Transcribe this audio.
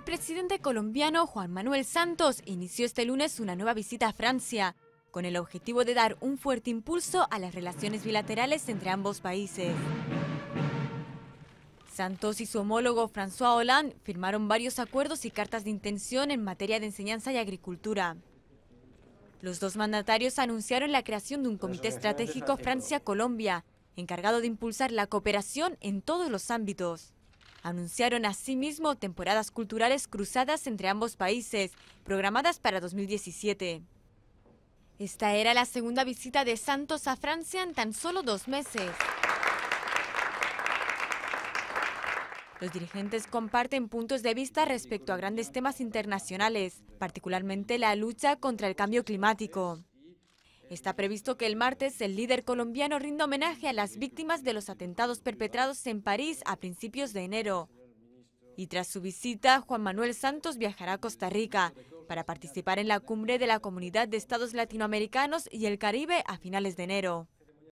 El presidente colombiano Juan Manuel Santos inició este lunes una nueva visita a Francia, con el objetivo de dar un fuerte impulso a las relaciones bilaterales entre ambos países. Santos y su homólogo François Hollande firmaron varios acuerdos y cartas de intención en materia de enseñanza y agricultura. Los dos mandatarios anunciaron la creación de un comité estratégico Francia-Colombia, encargado de impulsar la cooperación en todos los ámbitos anunciaron asimismo temporadas culturales cruzadas entre ambos países, programadas para 2017. Esta era la segunda visita de Santos a Francia en tan solo dos meses. Los dirigentes comparten puntos de vista respecto a grandes temas internacionales, particularmente la lucha contra el cambio climático. Está previsto que el martes el líder colombiano rinda homenaje a las víctimas de los atentados perpetrados en París a principios de enero. Y tras su visita, Juan Manuel Santos viajará a Costa Rica para participar en la cumbre de la Comunidad de Estados Latinoamericanos y el Caribe a finales de enero.